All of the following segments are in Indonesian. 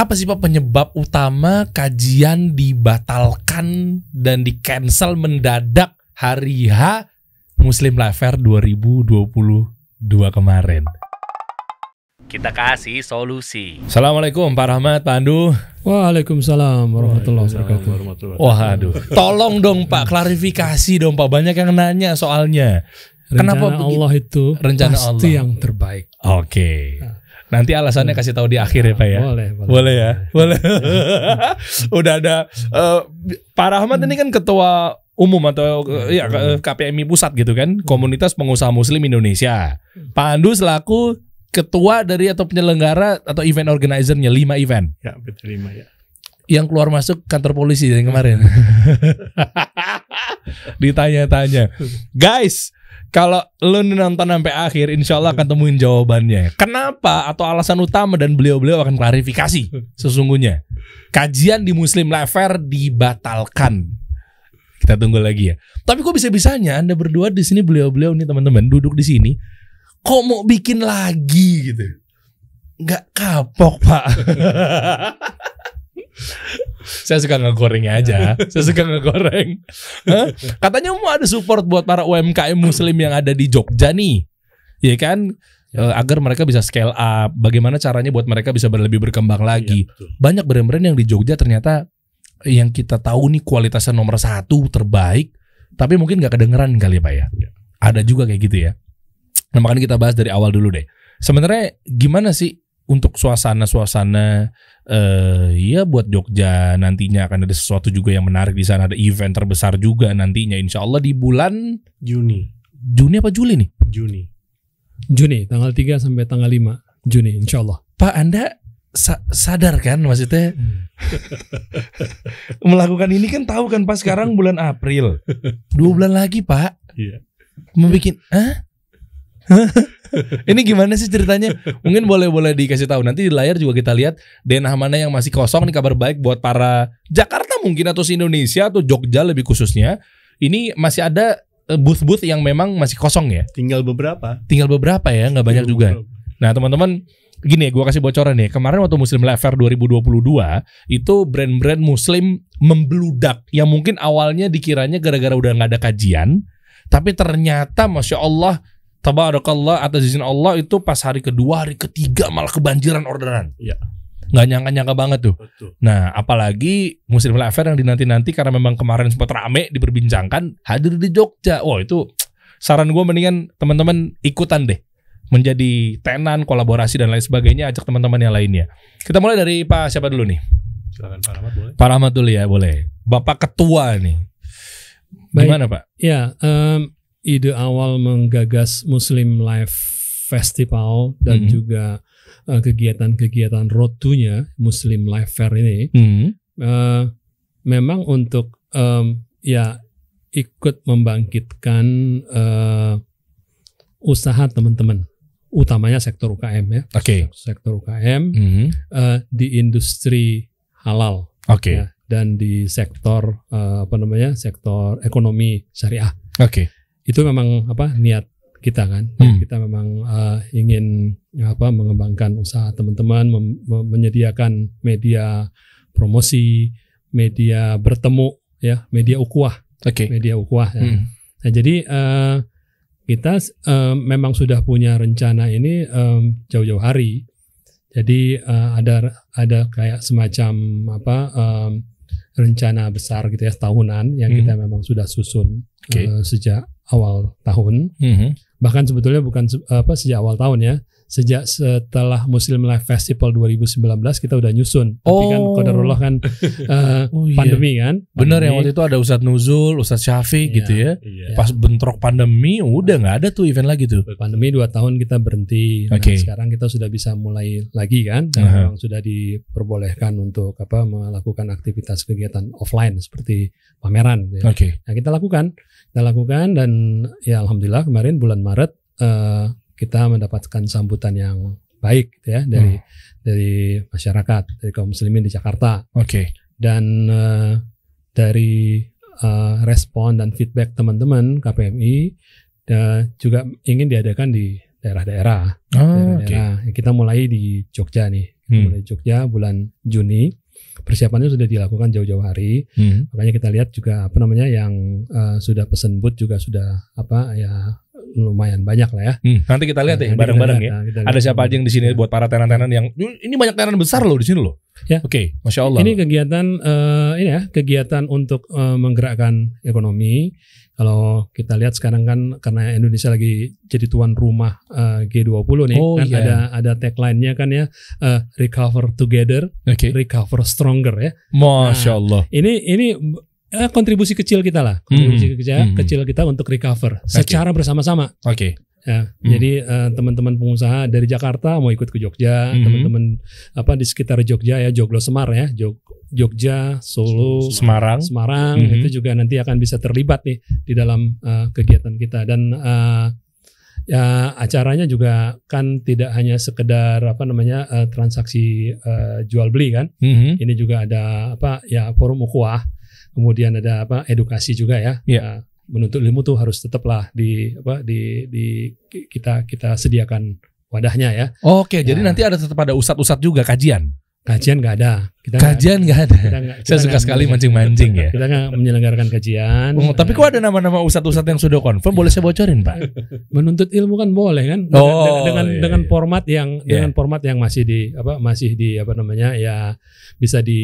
apa sih Pak penyebab utama kajian dibatalkan dan di cancel mendadak hari H Muslim Life Fair 2022 kemarin? Kita kasih solusi. Assalamualaikum Pak Rahmat, Pak Andu. Waalaikumsalam warahmatullahi wabarakatuh. aduh. tolong dong Pak klarifikasi dong Pak banyak yang nanya soalnya. Rencana Kenapa Allah itu rencana pasti Allah. yang terbaik. Oke. Okay. Nah. Nanti alasannya kasih tahu di akhir ya Pak ya. Boleh, boleh. Boleh ya. Boleh. Udah ada uh, Pak Rahmat ini kan ketua umum atau eh, ya KPMI pusat gitu kan, Komunitas Pengusaha Muslim Indonesia. Pak Andu selaku ketua dari atau penyelenggara atau event organizernya lima event. Ya, betul lima ya. Yang keluar masuk kantor polisi yang kemarin. Ditanya-tanya. Guys, kalau lu nonton sampai akhir, insya Allah akan temuin jawabannya. Kenapa atau alasan utama dan beliau-beliau akan klarifikasi sesungguhnya. Kajian di Muslim Lever dibatalkan. Kita tunggu lagi ya. Tapi kok bisa-bisanya Anda berdua di sini beliau-beliau nih teman-teman duduk di sini kok mau bikin lagi gitu. Gak kapok, Pak. saya suka ngegorengnya aja. Saya suka ngegoreng. Katanya mau ada support buat para UMKM Muslim yang ada di Jogja nih, ya kan? Ya. Eh, agar mereka bisa scale up. Bagaimana caranya buat mereka bisa lebih berkembang iya, lagi? Ya, Banyak brand-brand yang di Jogja ternyata yang kita tahu nih kualitasnya nomor satu terbaik, tapi mungkin nggak kedengeran kali ya pak ya. ya. Ada juga kayak gitu ya. Nah makanya kita bahas dari awal dulu deh. Sebenarnya gimana sih untuk suasana-suasana Eh, iya, uh, ya buat Jogja nantinya akan ada sesuatu juga yang menarik di sana ada event terbesar juga nantinya insya Allah di bulan Juni Juni apa Juli nih Juni Juni tanggal 3 sampai tanggal 5 Juni insya Allah Pak Anda sa sadar kan maksudnya melakukan ini kan tahu kan Pak sekarang bulan April dua bulan lagi Pak iya. membuat ah ini gimana sih ceritanya? Mungkin boleh-boleh dikasih tahu. Nanti di layar juga kita lihat denah mana yang masih kosong nih kabar baik buat para Jakarta mungkin atau si Indonesia atau Jogja lebih khususnya. Ini masih ada eh, booth-booth yang memang masih kosong ya. Tinggal beberapa. Tinggal beberapa ya, nggak banyak juga. Nah, teman-teman, gini ya, gue kasih bocoran nih. Kemarin waktu Muslim Live Fair 2022 itu brand-brand Muslim membludak yang mungkin awalnya dikiranya gara-gara udah nggak ada kajian, tapi ternyata masya Allah tabarakallah atas izin Allah itu pas hari kedua hari ketiga malah kebanjiran orderan Iya. Gak nyangka-nyangka banget tuh Betul. nah apalagi musim Lafer yang dinanti-nanti karena memang kemarin sempat rame diperbincangkan hadir di Jogja wah itu saran gue mendingan teman-teman ikutan deh menjadi tenan kolaborasi dan lain sebagainya ajak teman-teman yang lainnya kita mulai dari Pak siapa dulu nih silakan Pak Rahmat boleh Pak Rahmat dulu ya boleh Bapak Ketua nih Baik. gimana Pak ya um, ide awal menggagas Muslim Life Festival dan hmm. juga eh, kegiatan-kegiatan uh, road to-nya Muslim Life Fair ini hmm. uh, memang untuk um, ya ikut membangkitkan uh, usaha teman-teman utamanya sektor UKM ya. Okay. Sektor UKM mm -hmm. uh, di industri halal. Okay. Ya, dan di sektor uh, apa namanya? sektor ekonomi syariah. Oke. Okay itu memang apa niat kita kan hmm. kita memang uh, ingin apa mengembangkan usaha teman-teman menyediakan media promosi media bertemu ya media ukuah okay. media ukuah ya. hmm. nah jadi uh, kita uh, memang sudah punya rencana ini um, jauh-jauh hari jadi uh, ada ada kayak semacam apa um, rencana besar gitu ya tahunan yang hmm. kita memang sudah susun okay. uh, sejak awal tahun. Mm -hmm. Bahkan sebetulnya bukan apa sejak awal tahun ya sejak setelah Muslim Life Festival 2019 kita udah nyusun. Oh. Tapi kan kodarullah oh. kan uh, oh, iya. pandemi kan. Bener yang waktu itu ada Ustadz Nuzul, Ustadz Syafiq iya, gitu ya. Iya. Pas bentrok pandemi udah nggak ada tuh event lagi tuh. Pandemi dua tahun kita berhenti. Nah, Oke. okay. sekarang kita sudah bisa mulai lagi kan. Karena uh -huh. sudah diperbolehkan untuk apa melakukan aktivitas kegiatan offline seperti pameran. ya. Oke. Okay. Nah, kita lakukan. Kita lakukan dan ya alhamdulillah kemarin bulan Maret uh, kita mendapatkan sambutan yang baik gitu ya dari hmm. dari masyarakat dari kaum muslimin di Jakarta. Oke. Okay. Dan uh, dari uh, respon dan feedback teman-teman KPMI uh, eh, juga ingin diadakan di daerah-daerah. Ah, daerah-daerah. Okay. Kita mulai di Jogja nih. hmm. Mulai Jogja bulan Juni. Persiapannya sudah dilakukan jauh-jauh hari. Hmm. Makanya kita lihat juga apa namanya yang uh, sudah pesen booth juga sudah apa ya lumayan banyak lah ya. Hmm, nanti kita lihat nah, ya bareng-bareng ya. Nah, Ada siapa aja yang di sini buat para tenan-tenan yang hmm, ini banyak tenan besar loh di sini loh. Ya. Oke, okay, masya Allah. Ini kegiatan uh, ini ya kegiatan untuk uh, menggerakkan ekonomi. Kalau kita lihat sekarang kan karena Indonesia lagi jadi tuan rumah eh, uh, G20 nih, oh, kan yeah. ada ada tagline-nya kan ya uh, recover together, okay. recover stronger ya. Masya nah, Allah. Ini ini eh, kontribusi kecil kita lah, hmm. kontribusi hmm. kecil, hmm. kecil kita untuk recover okay. secara bersama-sama. Oke. Okay. Ya, hmm. jadi teman eh, teman-teman pengusaha dari Jakarta mau ikut ke Jogja, teman hmm. teman-teman apa di sekitar Jogja ya, Joglo Semar ya, Jog, Jogja, Solo, Semarang, Semarang hmm. itu juga nanti akan bisa terlibat nih di dalam uh, kegiatan kita dan uh, ya acaranya juga kan tidak hanya sekedar apa namanya uh, transaksi uh, jual beli kan. Mm -hmm. Ini juga ada apa ya forum ukhuwah kemudian ada apa edukasi juga ya yeah. Iya. uh, menuntut ilmu tuh harus tetaplah di apa di di kita kita sediakan wadahnya ya oke okay, nah, jadi nanti ada tetap ada usat-usat juga kajian kajian nggak ada. Kita kajian nggak ada. Kita gak, kita Saya suka sekali mancing-mancing ya. Kita nggak menyelenggarakan kajian. Oh, tapi kok ada nama-nama ustadz-ustadz yang sudah confirm? Boleh saya bocorin pak? Menuntut ilmu kan boleh kan? Dengan, oh, dengan iya, iya. dengan iya. format yang yeah. dengan format yang masih di apa masih di apa namanya ya bisa di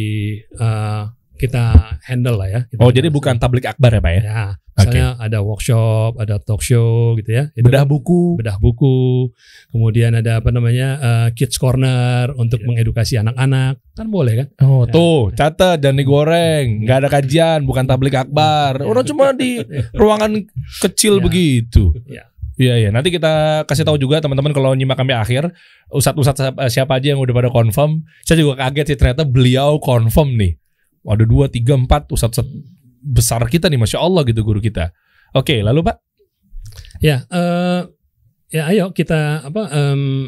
uh, kita handle lah ya. Kita oh, jadi bukan tablik akbar ya, Pak ya? Ya, misalnya okay. ada workshop, ada talk show gitu ya. Itu bedah kan buku, bedah buku. Kemudian ada apa namanya? Uh, kids corner untuk yeah. mengedukasi anak-anak. Kan boleh kan? Oh, ya. tuh, catat dan digoreng. Enggak ada kajian, bukan tablik akbar. Iya. Orang cuma di ruangan kecil ya. begitu. Ya. Iya iya nanti kita kasih tahu juga teman-teman kalau nyimak kami akhir ustadz-ustadz siapa aja yang udah pada confirm saya juga kaget sih ternyata beliau confirm nih ada dua tiga empat ustadz besar kita nih masya allah gitu guru kita oke lalu pak ya uh, ya ayo kita apa um,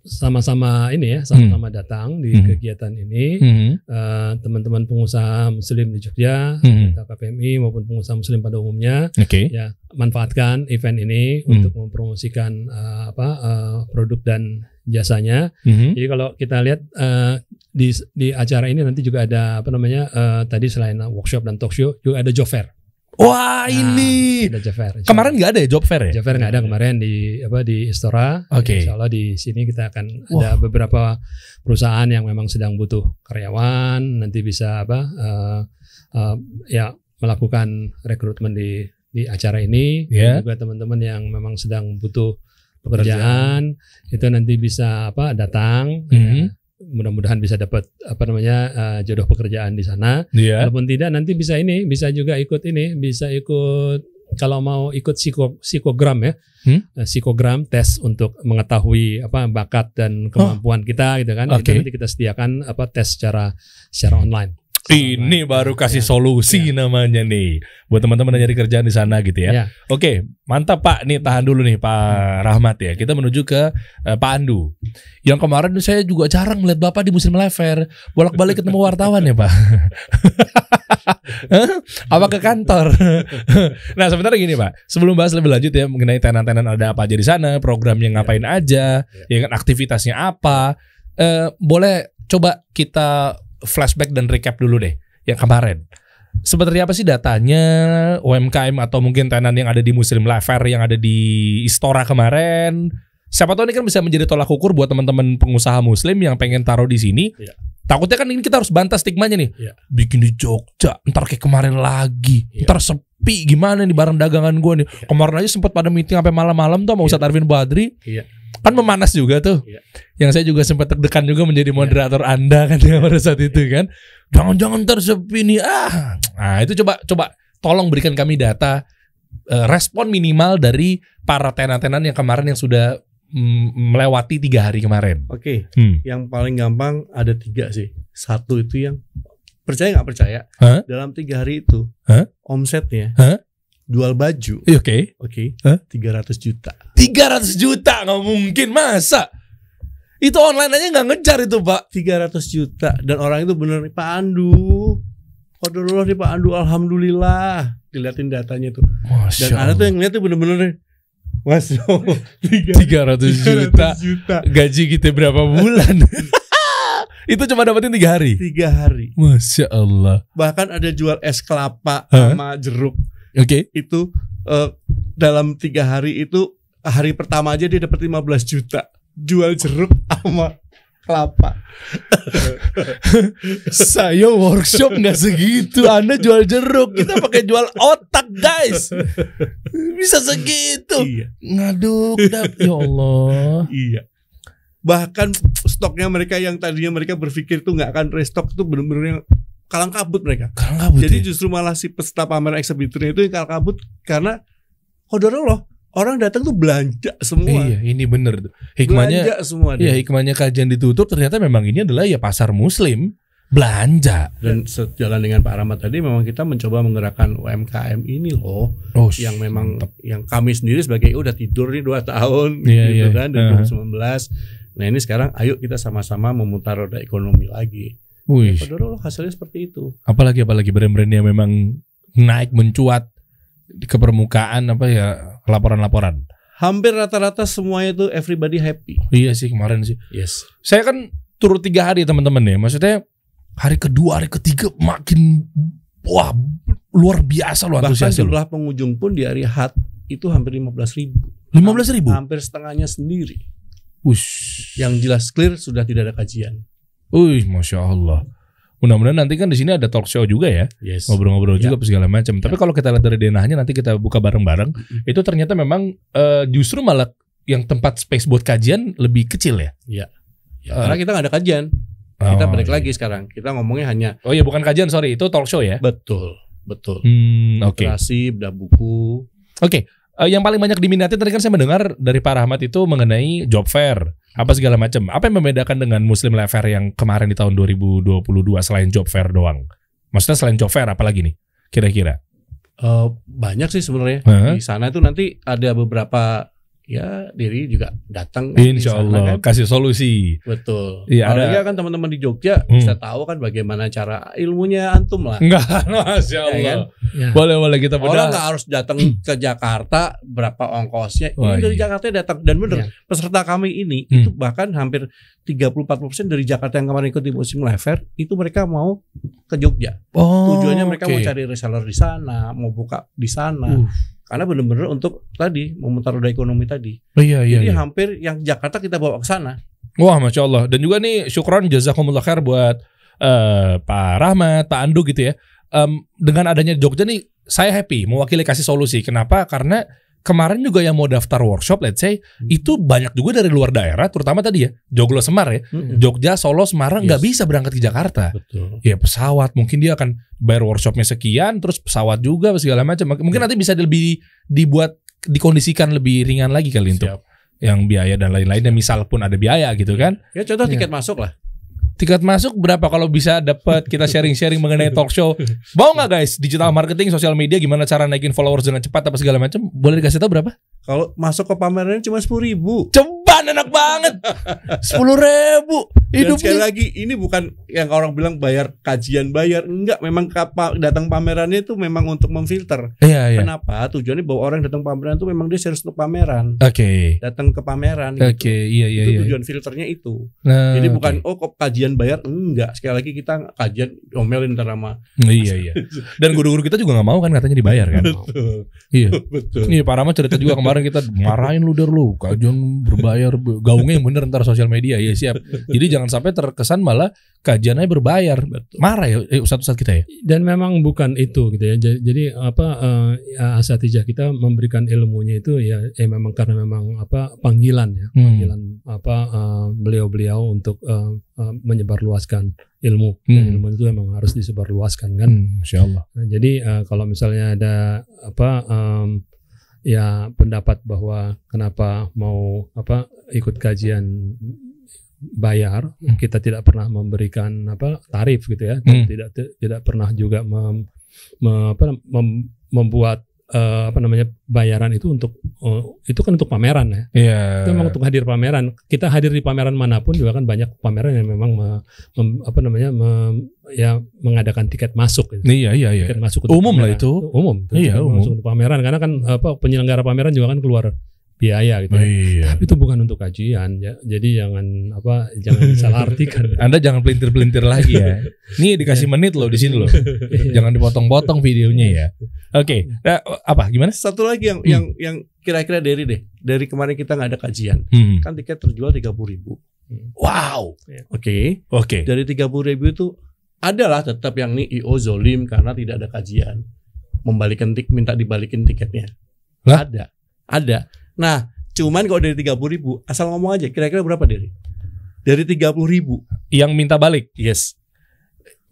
sama-sama ini ya sama-sama hmm. datang di hmm. kegiatan ini hmm. uh, teman-teman pengusaha muslim di Jogja hmm. KPMI maupun pengusaha muslim pada umumnya okay. ya manfaatkan event ini hmm. untuk mempromosikan uh, apa uh, produk dan jasanya. Mm-hmm. Jadi kalau kita lihat uh, di di acara ini nanti juga ada apa namanya uh, tadi selain workshop dan talk show juga ada job fair. Wah nah, ini ada job fair. Kemarin nggak ada ya job fair ya? Job fair nggak ada kemarin di apa di Istora. Oke. Okay. Insya Allah di sini kita akan wow. ada beberapa perusahaan yang memang sedang butuh karyawan nanti bisa apa uh, uh, ya melakukan rekrutmen di di acara ini yeah. juga teman-teman yang memang sedang butuh pekerjaan, itu nanti bisa apa datang mm -hmm. ya mhm. mudah-mudahan bisa dapat apa namanya uh, jodoh pekerjaan di sana. Yeah. Walaupun tidak nanti bisa ini bisa juga ikut ini bisa ikut kalau mau ikut psiko, psikogram ya hmm? Eh, psikogram tes untuk mengetahui apa bakat dan oh. kemampuan oh. kita gitu kan okay. itu nanti kita sediakan apa tes secara secara online. Ini baru kasih ya, solusi ya. namanya nih buat teman-teman yang nyari kerjaan di sana gitu ya. ya. Oke, mantap Pak. Nih tahan dulu nih Pak Rahmat ya. Kita menuju ke uh, Pak Andu. Yang kemarin saya juga jarang melihat Bapak di musim lever bolak-balik ketemu wartawan ya, Pak. apa ke kantor? nah, sebentar gini, Pak. Sebelum bahas lebih lanjut ya mengenai tenan-tenan ada apa aja di sana, programnya iya. ngapain aja, iya. ya, kan aktivitasnya apa. eh, boleh coba kita flashback dan recap dulu deh yang kemarin. Sebenarnya apa sih datanya UMKM atau mungkin tenan yang ada di Muslim Lever yang ada di Istora kemarin? Siapa tahu ini kan bisa menjadi tolak ukur buat teman-teman pengusaha Muslim yang pengen taruh di sini. Ya. Takutnya kan ini kita harus bantah stigma-nya nih. Ya. Bikin di Jogja, ntar kayak kemarin lagi, ya. ntar sepi gimana nih barang dagangan gue nih. Ya. Kemarin aja sempat pada meeting sampai malam-malam tuh sama ya. Ustadz iya. Arvin Badri. Iya kan memanas juga tuh. Iya. Yang saya juga sempat deg-degan juga menjadi iya. moderator yeah. Anda kan yeah. pada iya, saat iya. itu kan. Jangan-jangan tersepi nih ah. Nah, itu coba coba tolong berikan kami data uh, respon minimal dari para tenan-tenan yang kemarin yang sudah mm, melewati tiga hari kemarin. Oke, okay. hmm. yang paling gampang ada tiga sih. Satu itu yang percaya nggak percaya huh? dalam tiga hari itu huh? omsetnya huh? jual baju. Iya, oke. Oke. Okay, huh? 300 juta. 300 juta nggak mungkin masa. Itu online aja nggak ngejar itu pak. 300 juta dan orang itu bener nih Pak Andu. alhamdulillah nih Pak Andu. Alhamdulillah. Diliatin datanya tuh. Masya dan ada tuh yang ngeliat tuh bener-bener Mas, oh, tiga ratus juta. juta. Gaji kita berapa bulan? itu cuma dapetin tiga hari. Tiga hari. Masya Allah. Bahkan ada jual es kelapa huh? sama jeruk Oke. Okay. Itu uh, dalam tiga hari itu hari pertama aja dia dapat 15 juta jual jeruk sama kelapa. Saya workshop nggak segitu. Anda jual jeruk, kita pakai jual otak, guys. Bisa segitu. Iya. Ngaduk, dap. ya Allah. Iya. Bahkan stoknya mereka yang tadinya mereka berpikir tuh nggak akan restock tuh benar bener kalang kabut mereka. Kalang kabut. Jadi ya? justru malah si peserta pameran eksebitornya itu yang kalang kabut karena kodoro loh. Orang datang tuh belanja semua. Iya, ini bener. Hikmahnya belanja semua. Iya, hikmahnya kajian ditutup ternyata memang ini adalah ya pasar muslim belanja. Dan sejalan dengan Pak Rahmat tadi memang kita mencoba menggerakkan UMKM ini loh oh, yang memang mantap. yang kami sendiri sebagai udah tidur nih dua tahun yeah, gitu yeah. kan 2019. Uh -huh. Nah, ini sekarang ayo kita sama-sama memutar roda ekonomi lagi. Wih. Ya, padahal hasilnya seperti itu. Apalagi apalagi brand-brand yang memang naik mencuat ke permukaan apa ya laporan-laporan. Hampir rata-rata semuanya itu everybody happy. Iya sih kemarin sih. Yes. Saya kan turun tiga hari teman-teman ya. Maksudnya hari kedua, hari ketiga makin wah luar biasa loh antusias. Bahkan jumlah pengunjung pun di hari hat itu hampir lima belas ribu. belas ribu? Hampir setengahnya sendiri. Ush. Yang jelas clear sudah tidak ada kajian. Wih, masya Allah. Mudah-mudahan nanti kan di sini ada talk show juga ya, ngobrol-ngobrol yes. Ya. juga segala macam. Yeah. Tapi ya. kalau kita lihat dari denahnya nanti kita buka bareng-bareng, mm-hmm. itu ternyata memang uh, justru malah yang tempat space buat kajian lebih kecil ya. Iya. Ya, uh, karena kita nggak ada kajian. Oh, kita balik iya. lagi sekarang. Kita ngomongnya hanya. Oh iya, bukan kajian, sorry, itu talk show ya. Betul, betul. Hmm, Oke. Okay. Literasi, buku. Oke. Okay. Uh, eh, yang paling banyak diminati tadi kan saya mendengar dari Pak Rahmat itu mengenai job fair apa segala macam. Apa yang membedakan dengan Muslim Life Fair yang kemarin di tahun 2022 selain job fair doang? Maksudnya selain job fair apa lagi nih? Kira-kira? Uh, banyak sih sebenarnya. Uh -huh. Di sana itu nanti ada beberapa ya diri juga datang Insya Allah kan. kasih solusi betul ya, ada ya kan teman-teman di Jogja hmm. bisa tahu kan bagaimana cara ilmunya antum lah enggak Masya ya Allah ya, kan? ya. boleh boleh kita bedah orang nggak harus datang hmm. ke Jakarta berapa ongkosnya oh, ini dari iya. Jakarta datang dan benar ya. peserta kami ini hmm. itu bahkan hampir 34 persen dari Jakarta yang kemarin ikut di musim Lever itu mereka mau ke Jogja oh, tujuannya mereka okay. mau cari reseller di sana mau buka di sana uh karena benar-benar untuk tadi memutar roda ekonomi tadi. Oh, iya, iya, Jadi iya. hampir yang Jakarta kita bawa ke sana. Wah, masya Allah. Dan juga nih, syukron jazakumullah khair buat uh, Pak Rahmat, Pak Andu gitu ya. Um, dengan adanya Jogja nih, saya happy mewakili kasih solusi. Kenapa? Karena kemarin juga yang mau daftar workshop let's say hmm. itu banyak juga dari luar daerah terutama tadi ya Joglo Semar ya hmm. Jogja Solo Semarang nggak yes. bisa berangkat ke Jakarta Betul. ya pesawat mungkin dia akan bayar workshopnya sekian terus pesawat juga segala macam mungkin hmm. nanti bisa lebih dibuat dikondisikan lebih ringan lagi kali Siap. untuk yang biaya dan lain-lainnya misal pun ada biaya gitu kan iya. ya contoh ya. tiket masuk lah Tiket masuk berapa kalau bisa dapat kita sharing-sharing mengenai talk show. Mau nggak guys digital marketing, sosial media gimana cara naikin followers dengan cepat apa segala macam? Boleh dikasih tahu berapa? Kalau masuk ke pameran cuma sepuluh ribu. Cuma enak banget. Sepuluh ribu. Hidup Dan sekali nih. lagi ini bukan yang orang bilang bayar kajian bayar. Enggak, memang kapal datang pamerannya itu memang untuk memfilter. Iya, iya. Kenapa? Tujuannya bahwa orang datang pameran itu memang dia serius untuk pameran. Oke. Okay. Datang ke pameran. Gitu. Oke, okay, gitu. iya iya. Itu iya. tujuan filternya itu. Nah, Jadi bukan okay. oh kok kajian bayar enggak. Sekali lagi kita kajian omelin ntar iya, iya iya. Dan guru-guru kita juga nggak mau kan katanya dibayar kan. Betul. Iya. Betul. Iya, Rama cerita juga kemarin kita marahin lu der lu kajian berbayar gaungnya yang bener ntar sosial media ya siap. Jadi jangan sampai terkesan malah kajiannya berbayar. Marah ya satu-satu eh, kita ya. Dan memang bukan itu gitu ya. Jadi apa uh, eh, ya, asatijah kita memberikan ilmunya itu ya eh memang karena memang apa panggilan ya, hmm. panggilan apa beliau eh, beliau-beliau untuk uh, uh, menyebarluaskan ilmu. Hmm. ilmu itu memang harus disebarluaskan kan. Hmm, Insya Allah. Nah, jadi uh, kalau misalnya ada apa um, ya pendapat bahwa kenapa mau apa ikut kajian bayar hmm. kita tidak pernah memberikan apa tarif gitu ya hmm. tidak tidak pernah juga mem, mem, apa, mem, membuat uh, apa namanya bayaran itu untuk uh, itu kan untuk pameran ya. Yeah. Itu memang untuk hadir pameran. Kita hadir di pameran manapun juga kan banyak pameran yang memang me, mem, apa namanya me, ya mengadakan tiket masuk. Gitu. Iya iya iya. Tiket masuk umum pameran. lah itu. Umum. iya umum. Masuk untuk pameran karena kan apa penyelenggara pameran juga kan keluar biaya gitu. Oh, iya. Tapi itu bukan untuk kajian ya. Jadi jangan apa jangan salah artikan. Anda jangan pelintir-pelintir lagi ya. Nih dikasih iya. menit loh di sini loh. Iya. jangan dipotong-potong videonya ya. Oke, okay. Hmm. nah, eh, oh, apa gimana? Satu lagi yang hmm. yang yang kira-kira dari deh dari kemarin kita nggak ada kajian, hmm. kan tiket terjual tiga puluh ribu. Hmm. Wow, iya. oke, yeah. oke. Okay. Okay. Dari tiga puluh ribu itu adalah tetap yang ini io zolim karena tidak ada kajian, membalikkan tik minta dibalikin tiketnya. Hah? Ada, ada. Nah, cuman kalau dari tiga puluh ribu asal ngomong aja, kira-kira berapa dari? Dari tiga puluh ribu yang minta balik? Yes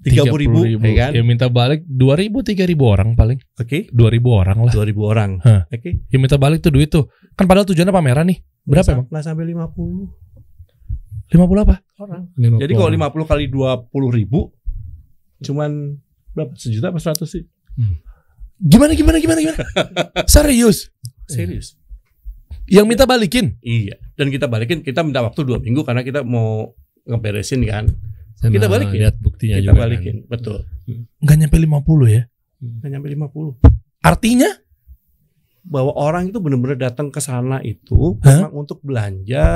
tiga puluh ribu, ribu. Ya kan? Yang minta balik dua ribu tiga ribu orang paling. Oke. Okay. Dua ribu orang lah. Dua ribu orang. Oke. Okay. Yang minta balik tuh duit tuh. Kan padahal tujuannya pameran nih. Berapa emang? Nah sampai lima puluh. Lima puluh apa? Orang. 50 Jadi kalau lima puluh kali dua puluh ribu, cuman berapa? Sejuta apa seratus sih? Hmm. Gimana gimana gimana gimana? Serius? Serius. Yang minta balikin? Iya. Dan kita balikin, kita minta waktu dua minggu karena kita mau ngeberesin kan Sana kita balikin. Lihat buktinya kita juga. Kan. balikin, kan. betul. Nggak nyampe 50 ya? Hmm. Nggak nyampe 50. Artinya bahwa orang itu benar-benar datang ke sana itu memang untuk belanja,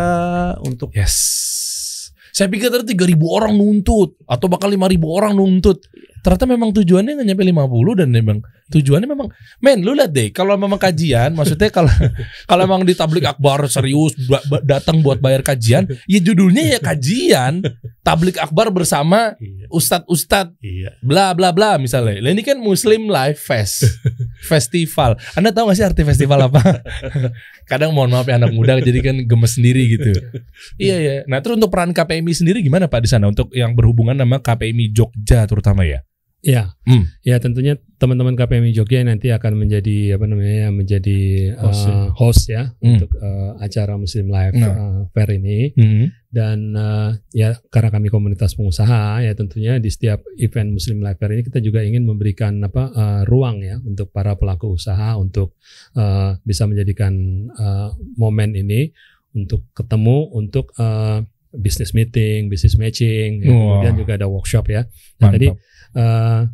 untuk yes saya pikir tadi 3000 orang nuntut atau bakal 5000 orang nuntut. Ternyata memang tujuannya nggak nyampe 50 dan memang tujuannya memang men lu lihat deh kalau memang kajian maksudnya kalau kalau memang di tablik akbar serius datang buat bayar kajian ya judulnya ya kajian tablik akbar bersama iya. ustadz ustadz iya. bla bla bla misalnya. ini kan Muslim Life Fest festival. Anda tahu gak sih arti festival apa? Kadang mohon maaf ya anak muda jadi kan gemes sendiri gitu. iya iya Nah terus untuk peran KPI KPMI sendiri gimana Pak di sana untuk yang berhubungan sama KPMI Jogja terutama ya? Ya, hmm. ya tentunya teman-teman KPMI Jogja nanti akan menjadi apa namanya menjadi uh, host, uh, host ya hmm. untuk uh, acara Muslim Live nah. uh, Fair ini hmm. dan uh, ya karena kami komunitas pengusaha ya tentunya di setiap event Muslim Live Fair ini kita juga ingin memberikan apa uh, ruang ya untuk para pelaku usaha untuk uh, bisa menjadikan uh, momen ini untuk ketemu untuk uh, business meeting, business matching, ya. kemudian juga ada workshop ya. Nah, tadi uh,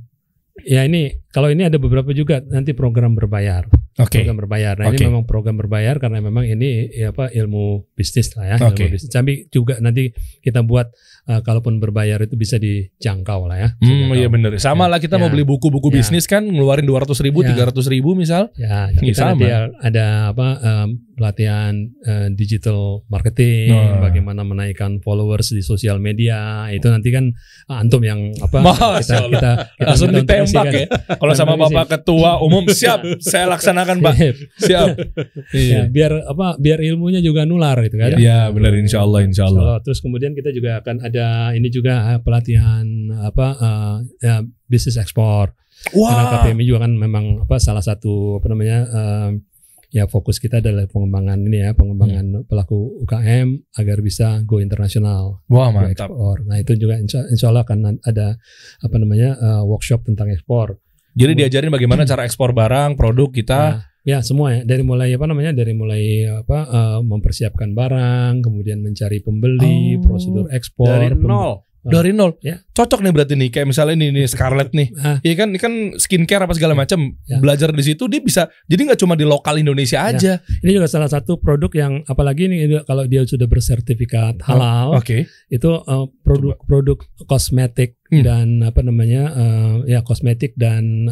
ya ini kalau ini ada beberapa juga nanti program berbayar. Okay. Program berbayar. Nah, okay. ini memang program berbayar karena memang ini ya apa ilmu bisnis lah ya, okay. ilmu bisnis. Tapi juga nanti kita buat uh, kalaupun berbayar itu bisa dijangkau lah ya. Hmm, iya benar. Sama lah kita ya. mau beli buku-buku ya. bisnis kan ngeluarin 200 ribu, ya. 300 ribu misal. Ya, iya, kita sama. ada apa um, pelatihan uh, digital marketing, oh. bagaimana menaikkan followers di sosial media. Itu nanti kan antum yang apa Masya kita, Allah. kita kita langsung ditembak ya. Kalau sama Bapak Ketua Umum siap, saya laksanakan Pak. Siap. Iya. iya. biar apa? Biar ilmunya juga nular gitu kan? Iya, benar insya Allah, insya Terus kemudian kita juga akan ada ini juga eh, pelatihan apa uh, ya, bisnis ekspor. Wah. Karena KPMI juga kan memang apa salah satu apa namanya uh, ya fokus kita adalah pengembangan ini ya pengembangan hmm. pelaku UKM agar bisa go internasional. Wah mantap. Ekspor. Nah itu juga insya, insya Allah akan ada apa namanya uh, workshop tentang ekspor. Jadi hmm. diajarin bagaimana cara ekspor barang, produk kita. Ya, ya semua ya. Dari mulai apa namanya? Dari mulai apa? Uh, mempersiapkan barang, kemudian mencari pembeli, oh, prosedur ekspor. Dari nol. Hmm. ribu nol. Ya. Cocok nih berarti nih kayak misalnya ini nih Scarlett nih. Ah. Iya kan ini kan skincare apa segala ya. macam. ya. Belajar di situ dia bisa jadi nggak cuma di lokal Indonesia ya. aja. ya. Ini juga salah satu produk yang apalagi ini kalau dia sudah bersertifikat oh, halal. Oh, Oke. Okay. Itu produk-produk eh, kosmetik hmm. dan apa namanya? Uh, ya kosmetik dan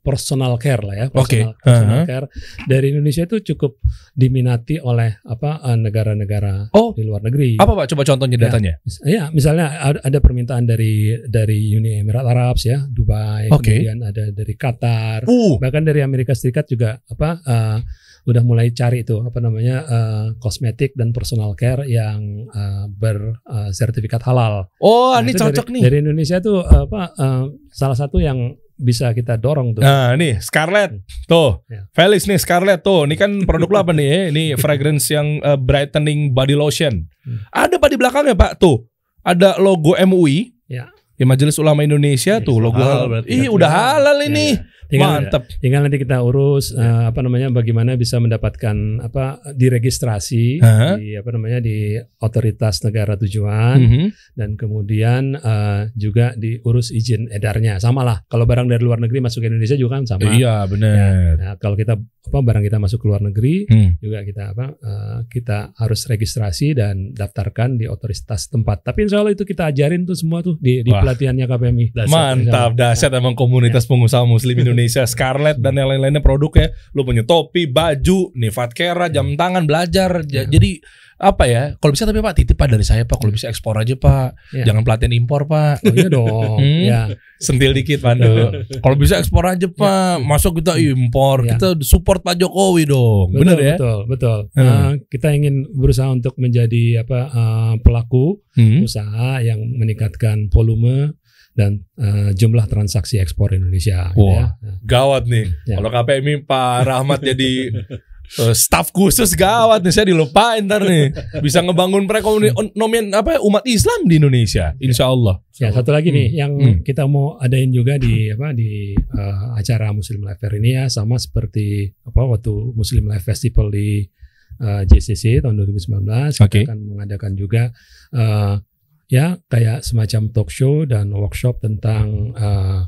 personal care lah ya personal, okay. Uh-huh. personal uh -huh. care dari Indonesia itu cukup diminati oleh apa eh, negara-negara oh. di luar negeri apa pak coba contohnya ya, datanya ya, misalnya ada permintaan dari dari Uni Emirat Arab ya Dubai okay. kemudian ada dari Qatar uh. bahkan dari Amerika Serikat juga apa uh, udah mulai cari itu apa namanya uh, kosmetik dan personal care yang uh, bersertifikat uh, halal. Oh, nah, ini cocok dari, nih. Dari Indonesia tuh apa uh, salah satu yang bisa kita dorong tuh. Nah, nih Scarlett hmm. tuh. Yeah. Felix nih Scarlett tuh. Ini kan produk apa nih? Eh, ini fragrance yang uh, brightening body lotion. Hmm. Ada Pak di belakangnya Pak tuh. Ada logo MUI. Ya. Yeah. Ya Majelis Ulama Indonesia yeah, tuh logo halal. Ih, ya. udah halal ini. Yeah, yeah. Tinggal, Mantap. Tinggal nanti kita urus ya. uh, apa namanya bagaimana bisa mendapatkan apa diregistrasi uh-huh. di apa namanya di otoritas negara tujuan uh-huh. dan kemudian uh, juga diurus izin edarnya. sama lah kalau barang dari luar negeri masuk ke Indonesia juga kan sama. Iya, benar. Ya, nah, kalau kita apa barang kita masuk ke luar negeri hmm. juga kita apa uh, kita harus registrasi dan daftarkan di otoritas tempat. Tapi insya Allah itu kita ajarin tuh semua tuh di, di pelatihannya KPMI. dasyat, Mantap, dahsyat nah. emang komunitas ya. pengusaha Muslim Indonesia. Indonesia Scarlett dan yang lain-lainnya produknya lu punya topi baju nih kera, jam hmm. tangan belajar ya. jadi apa ya kalau bisa tapi pak titip pak dari saya pak kalau bisa ekspor aja pak ya. jangan pelatihan impor pak oh, iya dong hmm, ya sentil dikit pak kalau bisa ekspor aja pak ya. masuk kita hmm. impor ya. kita support pak jokowi dong betul, bener ya betul betul hmm. nah, kita ingin berusaha untuk menjadi apa uh, pelaku hmm. usaha yang meningkatkan volume dan uh, jumlah transaksi ekspor Indonesia. wow. Gitu ya. gawat nih. Hmm, ya. Kalau KPMI Pak Rahmat jadi uh, eh, staf khusus gawat nih saya dilupain ntar nih bisa ngebangun perekonomian eh, apa ya, umat Islam di Indonesia Insya Allah ya satu lagi hmm. nih yang hmm. kita mau adain juga di apa di uh, acara Muslim Life Fair ini ya sama seperti apa waktu Muslim Life Festival di uh, JCC tahun 2019 okay. kita akan mengadakan juga uh, ya kayak semacam talk show dan workshop tentang uh,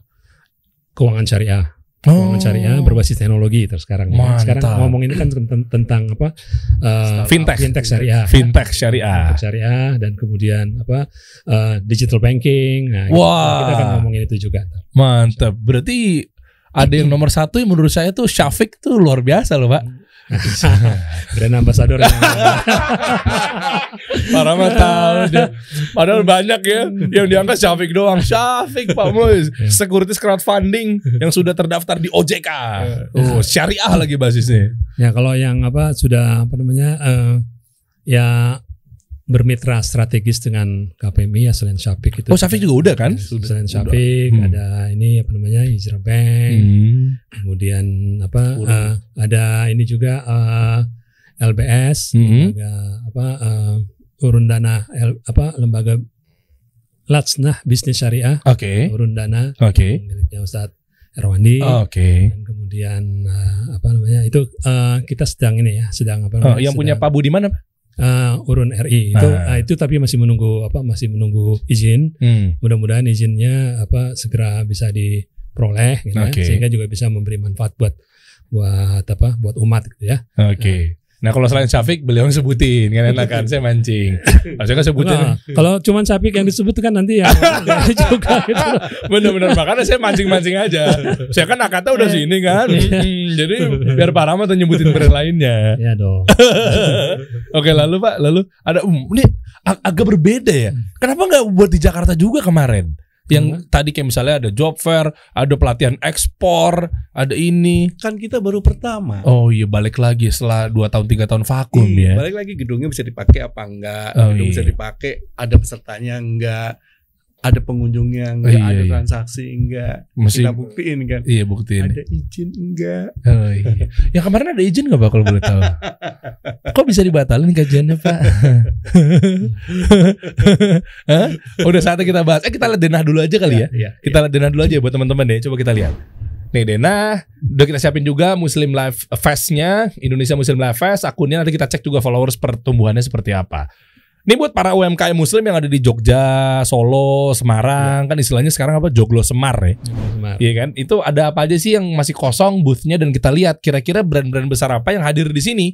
keuangan syariah. Keuangan oh. syariah berbasis teknologi terus sekarang ya. Sekarang ngomong ini kan tentang, tentang apa? Uh, fintech. Fintech syariah. Fintech syariah. Fintech syariah dan kemudian apa? Uh, digital banking. Nah, gitu. Wah. kita akan ngomongin itu juga. Mantap. Berarti ada yang nomor satu yang menurut saya tuh Syafiq tuh luar biasa loh, Pak. Hmm. brand ambassador para mata padahal banyak ya yang diangkat Syafiq doang Syafiq Pak Mois sekuritis crowdfunding yang sudah terdaftar di OJK oh syariah lagi basisnya ya kalau yang apa sudah apa namanya uh, ya bermitra strategis dengan KPMI ya selain Syafiq itu. Oh Syafiq juga udah kan? Selain Syafiq Hmm. ada ini apa namanya Izra Bank, hmm. kemudian apa uh, ada ini juga uh, eh, LBS, hmm. lembaga apa uh, urun dana L, apa lembaga Latsnah Bisnis Syariah, okay. urun dana okay. miliknya Ustadz Erwandi. Oke. Okay. kemudian uh, apa namanya itu uh, kita sedang ini ya sedang apa Oh, yang sedang, punya Pak Budiman pak uh, urun RI ah. itu uh. itu tapi masih menunggu apa masih menunggu izin hmm. mudah-mudahan izinnya apa segera bisa diperoleh gitu kan. okay. ya, sehingga juga bisa memberi manfaat buat buat apa buat umat gitu ya oke okay. Nah. Nah kalau selain Syafiq beliau yang sebutin kan enak kan saya mancing. Nah, saya kan sebutin. Nah, kalau cuma Syafiq yang disebut kan nanti ya, ya juga benar Bener-bener makanya saya mancing-mancing aja. Saya kan akata udah iya. sini kan. Iya. Hmm, jadi biar Pak Rama nyebutin brand lainnya. Iya dong. Oke lalu Pak lalu ada um, ini ag agak berbeda ya. Hmm. Kenapa nggak buat di Jakarta juga kemarin? yang hmm. tadi kayak misalnya ada job fair, ada pelatihan ekspor, ada ini. Kan kita baru pertama. Oh iya balik lagi setelah 2 tahun tiga tahun vakum Ih, iya, ya. Balik lagi gedungnya bisa dipakai apa enggak? Oh, Gedung iya. bisa dipakai, ada pesertanya enggak? ada pengunjungnya enggak, oh, iya, ada iya. transaksi enggak, Mesti, kita buktiin kan. Iya, buktiin. Ada izin enggak? Oh, iya. Yang kemarin ada izin enggak Pak kalau boleh tahu? Kok bisa dibatalin kajiannya, Pak? Hah? Udah saatnya kita bahas. Eh, kita lihat denah dulu aja kali ya. ya. Iya, kita iya. lihat denah dulu aja buat teman-teman deh. Coba kita lihat. Nih Dena, udah kita siapin juga Muslim Live Fest-nya, Indonesia Muslim Live Fest, akunnya nanti kita cek juga followers pertumbuhannya seperti apa. Ini buat para UMKM Muslim yang ada di Jogja, Solo, Semarang, ya. kan istilahnya sekarang apa Joglo Semar ya, iya kan? Itu ada apa aja sih yang masih kosong boothnya dan kita lihat kira-kira brand-brand besar apa yang hadir di sini?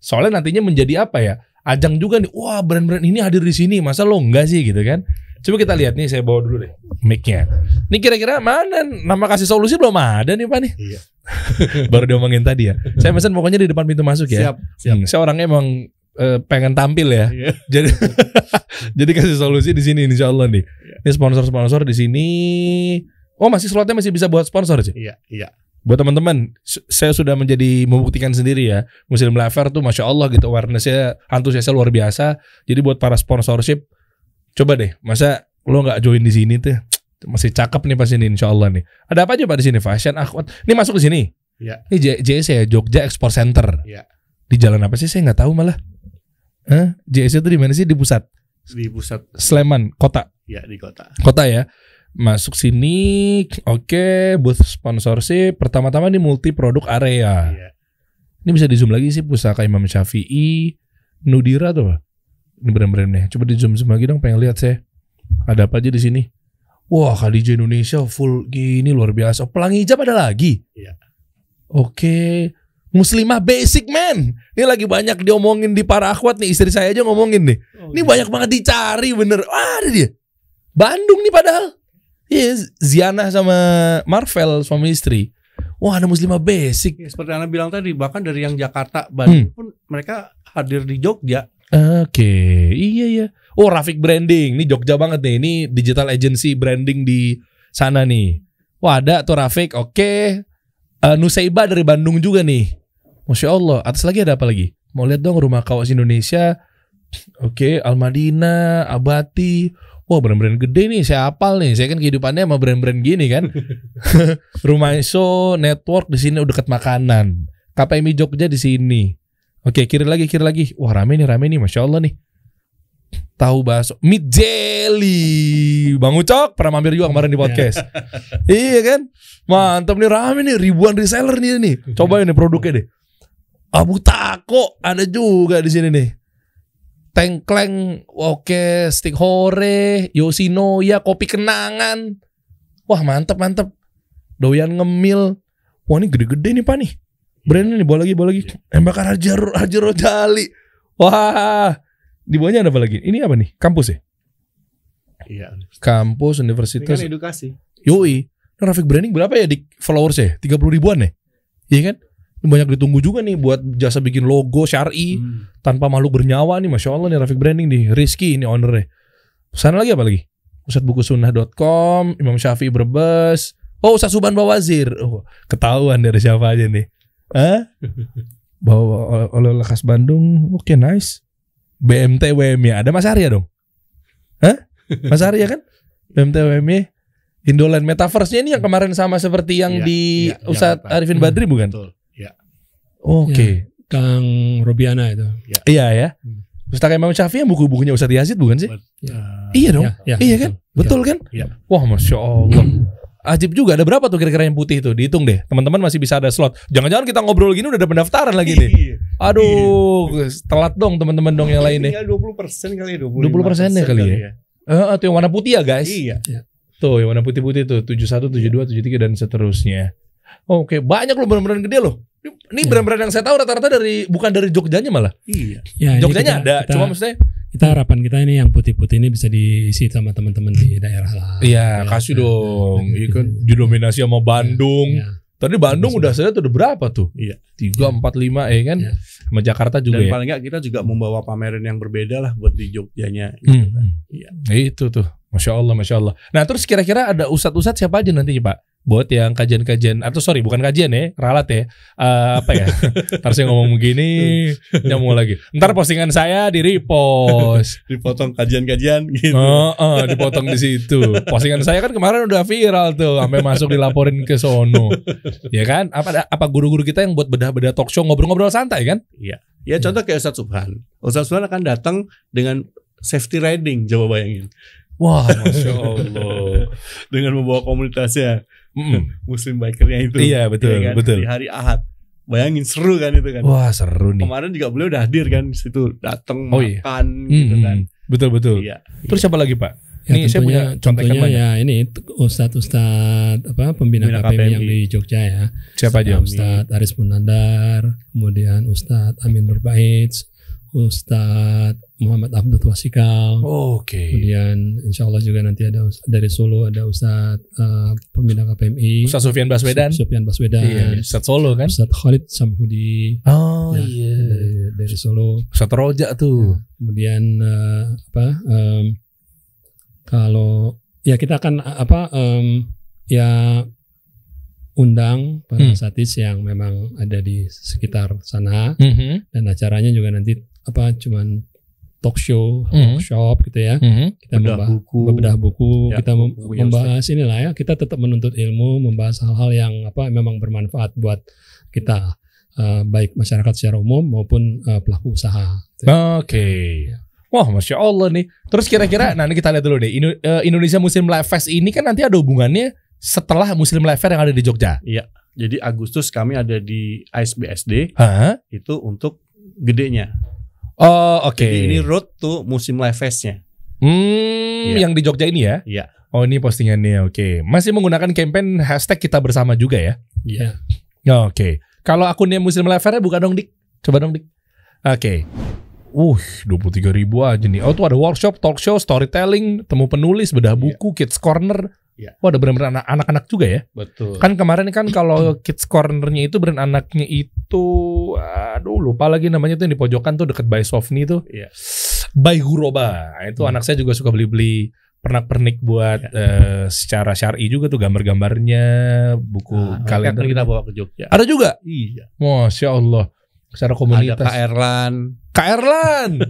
Soalnya nantinya menjadi apa ya? Ajang juga nih, wah brand-brand ini hadir di sini, masa lo enggak sih gitu kan? Coba kita lihat nih, saya bawa dulu deh mic-nya. Ini kira-kira mana nama kasih solusi belum ada nih Pak nih? Iya. Baru diomongin tadi ya. Saya pesan pokoknya di depan pintu masuk ya. Siap. siap. Hmm, saya orangnya emang uh, pengen tampil ya. Yeah. Jadi jadi kasih solusi di sini insya Allah nih. Yeah. Ini sponsor-sponsor di sini. Oh masih slotnya masih bisa buat sponsor sih. Iya yeah, iya. Yeah. Buat teman-teman, saya sudah menjadi membuktikan sendiri ya. Muslim Life tuh masya Allah gitu awarenessnya, antusiasnya luar biasa. Jadi buat para sponsorship, coba deh. Masa lo gak join di sini tuh? Masih cakep nih pas ini insya Allah nih. Ada apa aja pak di sini? Fashion, akhwat. Ini masuk ke sini. Iya. Ini JSC ya, Jogja Export Center. Iya. Di jalan apa sih? Saya gak tahu malah Eh, JSC itu di mana sih? Di pusat. Di pusat. Sleman, kota. Ya di kota. Kota ya. Masuk sini, oke, okay, booth sponsorship. Pertama-tama di multi produk area. Iya. Ini bisa di zoom lagi sih pusaka Imam Syafi'i, Nudira tuh. Ini brand-brandnya. Coba di zoom zoom lagi dong, pengen lihat sih, Ada apa aja di sini? Wah, Khadijah Indonesia full gini luar biasa. Pelangi hijab ada lagi. Iya. Oke. Okay Muslimah basic man. Ini lagi banyak diomongin di para akhwat nih, istri saya aja ngomongin nih. Oh, ini iya. banyak banget dicari bener. Wah ada dia. Bandung nih padahal. Iya, Ziana sama Marvel suami istri. Wah, ada muslimah basic. Ya, seperti Anda bilang tadi, bahkan dari yang Jakarta, Bandung hmm. pun mereka hadir di Jogja. Oke, okay. iya iya. Oh, Rafik Branding. Ini Jogja banget nih. Ini digital agency branding di sana nih. Wah, ada tuh Rafik. Oke. Okay. Uh, eh, Nusaiba dari Bandung juga nih. Masya Allah. Atas lagi ada apa lagi? Mau lihat dong rumah kawas Indonesia. Oke, okay, Almadina, Abati. Wah brand-brand gede nih, saya apal nih. Saya kan kehidupannya sama brand-brand gini kan. rumah ISO, network di sini udah oh, dekat makanan. KPMI Jogja di sini. Oke, okay, kiri lagi, kiri lagi. Wah rame nih, rame nih. Masya Allah nih tahu bakso meat jelly bang ucok pernah mampir juga kemarin di podcast iya kan mantap nih rame nih ribuan reseller nih nih coba ini produknya deh Abu tako ada juga di sini nih. Tengkleng, oke, Stick Hore, ya, Kopi Kenangan. Wah mantep mantep. Doyan ngemil. Wah ini gede-gede nih Pak nih. Brandnya nih, boleh lagi, boleh lagi. Iya. Embakan Hajar, Hajar Jali. Wah, di bawahnya ada apa lagi? Ini apa nih? Kampus ya? Iya. Kampus, universitas. Ini kan edukasi. Yoi. Nah, Rafik Branding berapa ya di followers ya? 30 ribuan ya? Iya kan? banyak ditunggu juga nih buat jasa bikin logo syari hmm. tanpa makhluk bernyawa nih masya allah nih Rafiq Branding nih Rizky ini ownernya pesan lagi apa lagi pusat buku sunnah.com Imam Syafi'i Brebes oh Ustaz Subhan Bawazir oh, ketahuan dari siapa aja nih Hah? bawa oleh lekas Bandung oke okay, nice BMT WMI ada Mas Arya dong Hah? Mas Arya kan BMT WMI Indoland Metaverse-nya ini yang hmm. kemarin sama seperti yang ya, di ya, Ustadz Arifin Badri hmm, bukan? Betul. Oke. Okay. Ya, Kang Robiana itu. Ya. Iya ya. Hmm. Ustaz Imam Syafi'i yang buku-bukunya Ustaz Yazid bukan sih? uh, iya dong. Ya, ya, iya kan? Betul, betul ya. kan? Ya. Wah, masya Allah. Ajib juga ada berapa tuh kira-kira yang putih itu dihitung deh teman-teman masih bisa ada slot jangan-jangan kita ngobrol gini udah ada pendaftaran lagi nih iya. aduh iya. telat dong teman-teman dong yang lainnya. nih dua puluh persen kali ya, dua puluh persen ya kali ya uh, tuh yang warna putih ya guys iya tuh yang warna putih-putih tuh tujuh satu tujuh dua tujuh tiga dan seterusnya Oke, okay. banyak loh brand-brand gede loh. Ini iya. brand-brand yang saya tahu rata-rata dari bukan dari Jogjanya malah. Iya. Ya, Jogjanya ada, kita, cuma maksudnya kita harapan kita ini yang putih-putih ini bisa diisi sama teman-teman di daerah lah. Iya, iya kasih kan? dong. Iya, iya kan gitu. didominasi sama Bandung. Ya, ya. Tadi Bandung udah saya tuh udah berapa tuh? Iya. Tiga empat lima ya kan? Ya. Sama Jakarta juga. Dan ya? paling nggak kita juga membawa pameran yang berbeda lah buat di Jogjanya. Gitu hmm. kan. Hmm. Iya. Itu tuh, masya Allah, masya Allah. Nah terus kira-kira ada ustadz-ustadz siapa aja nanti Pak? buat yang kajian-kajian atau sorry bukan kajian ya ralat ya uh, apa ya yang ngomong begini nyamuk lagi ntar postingan saya di repost dipotong kajian-kajian gitu uh, uh, dipotong di situ postingan saya kan kemarin udah viral tuh sampai masuk dilaporin ke sono ya kan apa apa guru-guru kita yang buat bedah-bedah talk show ngobrol-ngobrol santai kan iya ya contoh kayak Ustadz Subhan Ustadz Subhan akan datang dengan safety riding coba bayangin Wah, masya Allah. Dengan membawa komunitasnya, mm. muslim bikernya itu iya betul ya kan? betul di hari ahad bayangin seru kan itu kan wah seru nih kemarin juga beliau udah hadir kan di situ datang oh, iya. makan mm, gitu kan betul betul iya, terus siapa lagi pak Ya, ini tentunya, saya punya contohnya banyak. ya ini Ustadz Ustadz apa pembina, pembina KPM, KPM yang di Jogja ya. Siapa aja? Ustadz Aris Munandar, kemudian Ustadz Amin Nurbaiz, Ustadz Muhammad Abdul Wasikal. Oh, Oke. Okay. Kemudian Insya Allah juga nanti ada dari Solo ada Ustadz uh, eh, pembina KPMI. Ustadz Sofian Baswedan. Sofian Baswedan. Iya, Ustadz Solo kan. Ustadz Khalid Samhudi. Oh ya, iya. Dari, dari Solo. Ustadz Roja tuh. Ya. Kemudian uh, apa? Um, kalau ya kita akan eh, apa? Um, ya undang para hmm. satis yang memang ada di sekitar sana mm -hmm. dan acaranya juga nanti apa cuman talk show, mm -hmm. gitu ya. Mm -hmm. Kita bedah membahas buku, bedah buku, ya, kita mem buku membahas ya, inilah ya, kita tetap menuntut ilmu, membahas hal-hal yang apa memang bermanfaat buat kita uh, baik masyarakat secara umum maupun uh, pelaku usaha. Gitu. Oke. Okay. Ya. Wah, masya Allah nih. Terus kira-kira, nah ini kita lihat dulu deh. Eh, Indonesia Muslim Life Fest ini kan nanti ada hubungannya setelah Muslim Life Fair yang ada di Jogja. Iya. Jadi Agustus kami ada di ISBSD. Hah? Itu untuk gedenya. Oh, oke. Okay. ini road to musim live festnya. Hmm, ya. yang di Jogja ini ya? Iya. Oh, ini postingannya. Oke. Okay. Masih menggunakan campaign hashtag kita bersama juga ya? Iya. Yeah. Oke. Okay. Kalau akunnya musim levesnya buka dong, Dik. Coba dong, Dik. Oke. Okay. Uh, tiga ribu aja nih. Oh, tuh ada workshop, talk show, storytelling, temu penulis, bedah iya. buku, yeah. kids corner. Ya. Wah, ada benar-benar anak-anak juga ya. Betul. Kan kemarin kan kalau kids cornernya itu benar anaknya itu, aduh lupa lagi namanya tuh yang di pojokan tuh deket by Sofni tuh. Iya. By Huroba. Nah, itu hmm. anak saya juga suka beli-beli pernak-pernik buat ya. uh, secara syari juga tuh gambar-gambarnya, buku nah, kalender. Kan kita bawa ke Jogja. Ada juga? Iya. Masya Allah. Secara komunitas. Ada Kairlan. Kairlan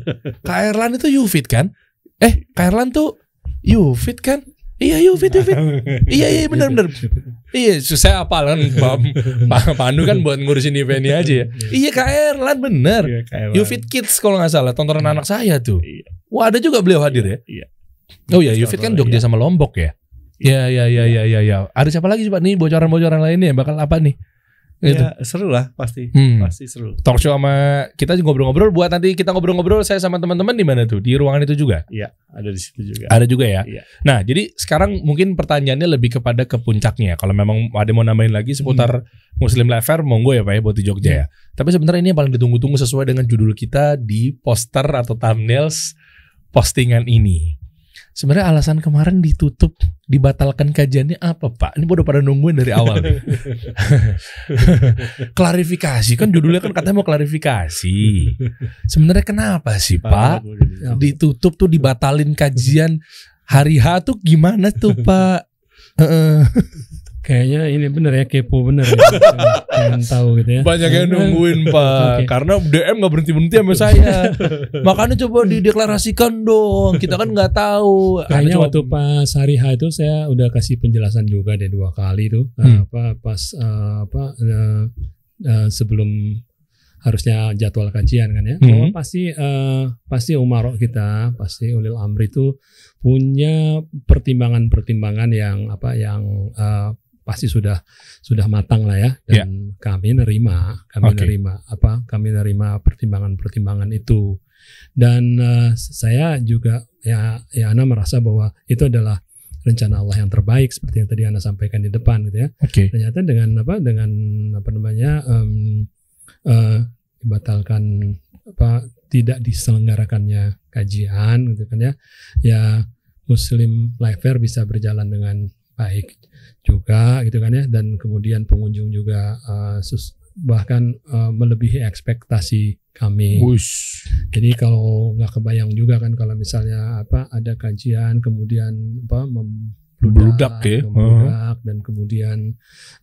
Kairlan itu Yufit kan? Eh, Kairlan tuh. tuh Yufit kan? Iya yuk fit fit. iya iya benar benar. Iya susah apa kan Pak Pandu kan buat ngurusin ini iya. aja ya. iya KR lan bener. Iya, you fit kids kalau nggak salah tontonan iya. anak saya tuh. Wah ada juga beliau hadir ya. Iya. Oh iya you fit kan Jogja sama Lombok ya. Iya iya iya iya iya. Ya. Ada siapa lagi sih Pak nih bocoran-bocoran lainnya bakal apa nih? Iya, gitu. Ya seru lah pasti, hmm. pasti seru. Talk show sama kita juga ngobrol-ngobrol buat nanti kita ngobrol-ngobrol saya sama teman-teman di mana tuh di ruangan itu juga. Iya ada di situ juga. Ada juga ya. Iya. Nah jadi sekarang mungkin pertanyaannya lebih kepada ke puncaknya. Kalau memang ada mau nambahin lagi seputar hmm. Muslim Life monggo ya pak ya buat di Jogja hmm. ya. Tapi sebenarnya ini yang paling ditunggu-tunggu sesuai dengan judul kita di poster atau thumbnails postingan ini sebenarnya alasan kemarin ditutup dibatalkan kajiannya apa pak ini udah pada nungguin dari awal klarifikasi kan judulnya kan katanya mau klarifikasi sebenarnya kenapa sih pak ditutup tuh dibatalin kajian hari H tuh gimana tuh pak Kayaknya ini bener ya kepo bener ya. Pengen tahu gitu ya. Banyak yang nungguin Pak okay. karena DM nggak berhenti berhenti sama saya. Makanya coba hmm. dideklarasikan dong. Kita kan nggak tahu. Kayaknya coba... waktu pas hari H itu saya udah kasih penjelasan juga deh dua kali tuh. Hmm. Ah, apa pas uh, apa uh, uh, sebelum harusnya jadwal kajian kan ya. Hmm. Oh, pasti uh, pasti umarok kita, pasti ulil amri itu punya pertimbangan-pertimbangan yang apa yang uh, pasti sudah sudah matang lah ya dan yeah. kami nerima kami okay. nerima apa kami nerima pertimbangan-pertimbangan itu dan uh, saya juga ya ya Ana merasa bahwa itu adalah rencana Allah yang terbaik seperti yang tadi Ana sampaikan di depan gitu ya. Okay. Ternyata dengan apa dengan apa namanya um, uh, dibatalkan apa tidak diselenggarakannya kajian gitu kan ya. Ya Muslim Life Fair bisa berjalan dengan baik juga gitu kan ya dan kemudian pengunjung juga uh, sus, bahkan uh, melebihi ekspektasi kami. Wush. Jadi kalau nggak kebayang juga kan kalau misalnya apa ada kajian kemudian apa membludak, ya. membludak dan kemudian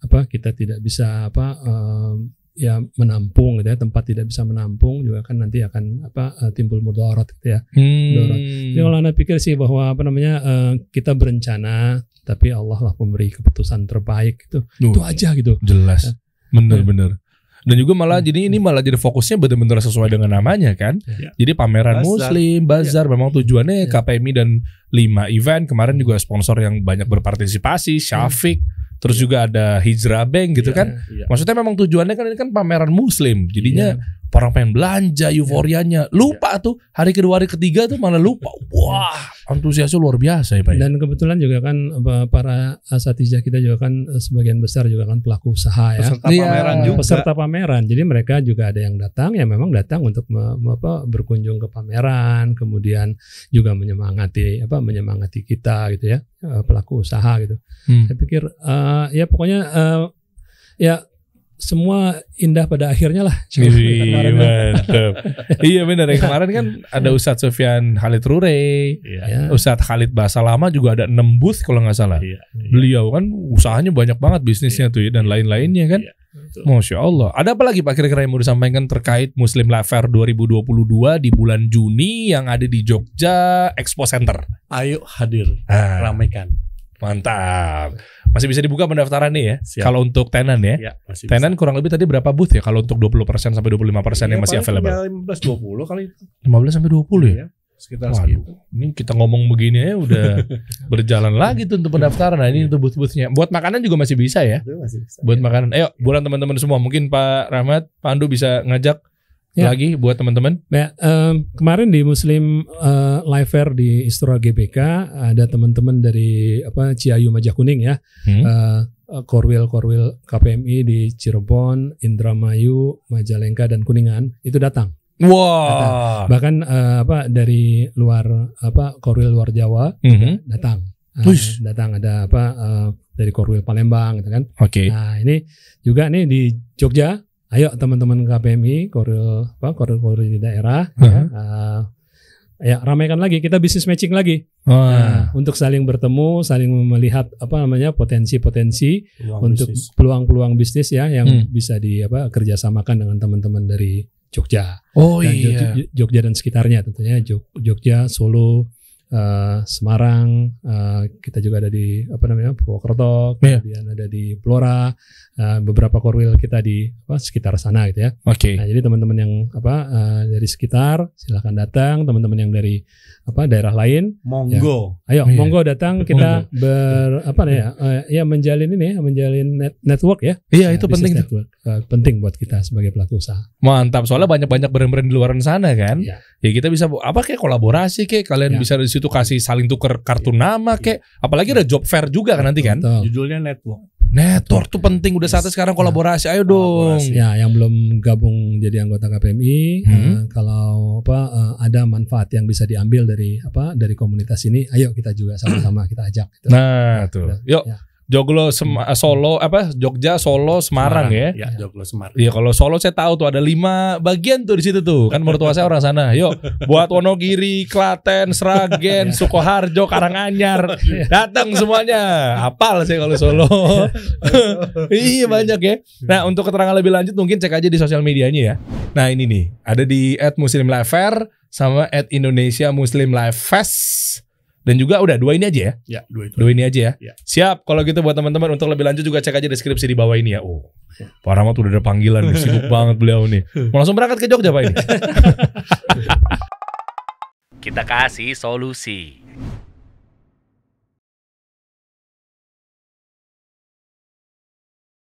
apa kita tidak bisa apa um, ya menampung gitu ya tempat tidak bisa menampung juga kan nanti akan apa eh, timbul mudarat gitu ya hmm. Jadi kalau anda pikir sih bahwa apa namanya uh, kita berencana tapi Allah lah pemberi keputusan terbaik gitu Duh, itu aja gitu jelas benar-benar. ya. ya. dan juga malah hmm. jadi ini malah jadi fokusnya benar-benar sesuai dengan namanya kan. Ya. ya. Jadi pameran bazar. muslim, ya. bazar ya. memang tujuannya ya. KPMI dan lima event kemarin juga sponsor yang banyak berpartisipasi, Syafiq. Hmm terus yeah. juga ada hijrah bank gitu yeah, kan. Yeah. Maksudnya memang tujuannya kan ini kan pameran muslim. Jadinya yeah. orang pengen belanja euforianya. Iya. Lupa yeah. tuh hari kedua hari ketiga tuh malah lupa. Iya. Wah, antusiasnya luar biasa ya Pak. Ya? Dan kebetulan juga kan para asatiza kita juga kan eh, sebagian besar juga kan pelaku usaha ya. Peserta iya. pameran juga. Peserta pameran. Jadi mereka juga ada yang datang ya memang datang untuk apa, berkunjung ke pameran, kemudian juga menyemangati apa menyemangati kita gitu ya eh, pelaku usaha gitu. Hmm. Saya pikir uh, ya pokoknya uh, ya semua indah pada akhirnya lah. Iya mantap. iya benar. Ya, kemarin kan ada Ustadz Sofian Khalid Rure, iya. Ya. Ustadz Khalid Bahasa Lama juga ada 6 booth kalau nggak salah. Iya, iya, Beliau kan usahanya banyak banget bisnisnya iya. tuh ya, dan iya. lain-lainnya kan. Iya. Masya Allah. Ada apa lagi Pak kira-kira yang mau disampaikan terkait Muslim Life Fair 2022 di bulan Juni yang ada di Jogja Expo Center? Ayo hadir, ah. ramaikan. Mantap. Masih bisa dibuka pendaftaran nih ya. Siap. Kalau untuk tenan ya. ya tenan kurang lebih tadi berapa booth ya kalau untuk 20% sampai 25% iya, ya, yang masih available. 15 20 kali. 15 sampai 20 ya. ya sekitar Waduh, segitu. Ini kita ngomong begini ya udah berjalan lagi tuh untuk pendaftaran. Nah, ini untuk booth-boothnya. Buat makanan juga masih bisa ya. masih bisa. Buat ya. makanan. Ayo, bulan teman-teman semua mungkin Pak Rahmat, Pak Andu bisa ngajak yeah. lagi buat teman-teman? Ya, um, kemarin di Muslim uh, Live Fair di Istora GBK ada teman-teman dari apa Ciayu Kuning ya. Hmm. Uh, Korwil Korwil KPMI di Cirebon, Indramayu, Majalengka dan Kuningan itu datang. Wah. Wow. Bahkan uh, apa dari luar apa Korwil luar Jawa mm -hmm. datang. Uh, datang ada apa uh, dari Korwil Palembang gitu kan. Oke. Okay. Nah, ini juga nih di Jogja ayo teman-teman KPMI koril apa koril-koril di daerah uh-huh. ya, uh, ya ramaikan lagi kita bisnis matching lagi oh. nah, untuk saling bertemu saling melihat apa namanya potensi-potensi untuk peluang-peluang bisnis. ya yang hmm. bisa di apa kerjasamakan dengan teman-teman dari Jogja oh, dan iya. Jogja, Jogja dan sekitarnya tentunya Jog, Jogja Solo uh, Semarang, uh, kita juga ada di apa namanya Purwokerto, yeah. kemudian ada di Blora, uh, beberapa korwil kita di apa, sekitar sana gitu ya. Oke. Okay. Nah jadi teman-teman yang apa uh, dari sekitar silahkan datang, teman-teman yang dari apa daerah lain. Monggo. Ya, ayo yeah. Oh, iya. monggo datang kita monggo. ber apa ya uh, ya menjalin ini ya, menjalin net, network ya. Iya yeah, itu nah, penting. uh, penting buat kita sebagai pelaku usaha. Mantap soalnya banyak-banyak brand-brand di luaran sana kan. Yeah ya kita bisa apa kayak kolaborasi kayak kalian ya. bisa di situ kasih saling tuker kartu ya. nama kayak apalagi ada job fair juga kan nanti kan Betul. judulnya network network tuh penting udah saatnya sekarang iya. kolaborasi ayo dong ya yang belum gabung jadi anggota KPMI hmm. uh, kalau apa uh, ada manfaat yang bisa diambil dari apa dari komunitas ini ayo kita juga sama-sama kita ajak gitu. nah, ya, tuh yuk ya. Joglo Sem hmm. Solo apa Jogja Solo Semarang, Semarang ya. Iya, Joglo Semarang. Iya, kalau Solo saya tahu tuh ada lima bagian tuh di situ tuh. Kan mertua saya orang sana. Yuk, buat Wonogiri, Klaten, Sragen, ya. Sukoharjo, Karanganyar. Datang semuanya. Apal sih kalau Solo. iya, banyak ya. Nah, untuk keterangan lebih lanjut mungkin cek aja di sosial medianya ya. Nah, ini nih. Ada di @muslimlifefair sama @indonesia dan juga udah dua ini aja ya. Ya, dua itu. Dua ini aja ya. ya. Siap. Kalau gitu buat teman-teman untuk lebih lanjut juga cek aja deskripsi di bawah ini ya. Oh. Ya. Pak Rahmat udah ada panggilan nih, sibuk banget beliau nih. Mau langsung berangkat ke Jogja Pak ini. Kita kasih solusi.